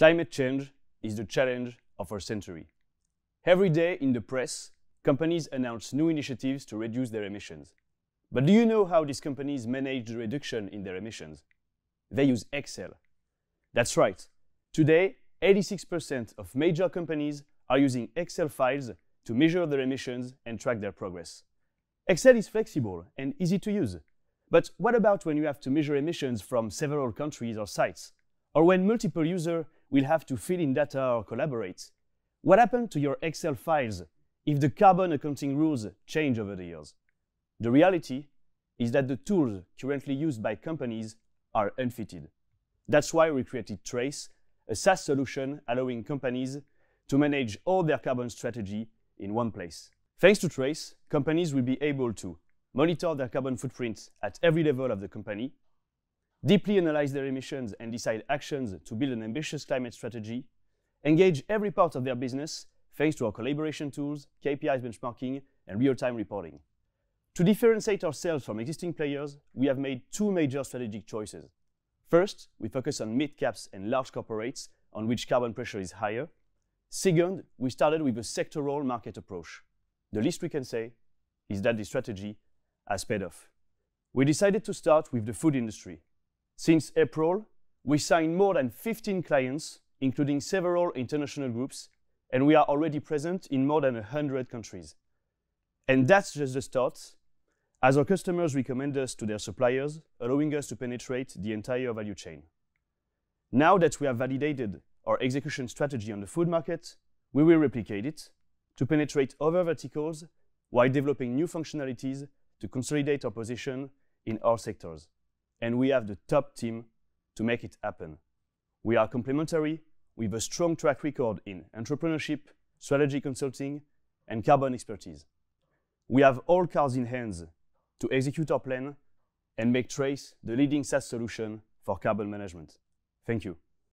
Climate change is the challenge of our century. Every day in the press, companies announce new initiatives to reduce their emissions. But do you know how these companies manage the reduction in their emissions? They use Excel. That's right. Today, 86% of major companies are using Excel files to measure their emissions and track their progress. Excel is flexible and easy to use. But what about when you have to measure emissions from several countries or sites? Or when multiple users will have to fill in data or collaborate. What happened to your Excel files if the carbon accounting rules change over the years? The reality is that the tools currently used by companies are unfitted. That's why we created Trace, a SaaS solution allowing companies to manage all their carbon strategy in one place. Thanks to Trace, companies will be able to monitor their carbon footprint at every level of the company, deeply analyze their emissions and decide actions to build an ambitious climate strategy, engage every part of their business thanks to our collaboration tools, KPIs benchmarking, and real-time reporting. To differentiate ourselves from existing players, we have made two major strategic choices. First, we focus on mid-caps and large corporates on which carbon pressure is higher. Second, we started with a sectoral market approach. The least we can say is that the strategy has paid off. We decided to start with the food industry, since April, we signed more than 15 clients, including several international groups, and we are already present in more than 100 countries. And that's just the start, as our customers recommend us to their suppliers, allowing us to penetrate the entire value chain. Now that we have validated our execution strategy on the food market, we will replicate it to penetrate other verticals while developing new functionalities to consolidate our position in all sectors and we have the top team to make it happen. We are complementary with a strong track record in entrepreneurship, strategy consulting, and carbon expertise. We have all cards in hands to execute our plan and make Trace the leading SaaS solution for carbon management. Thank you.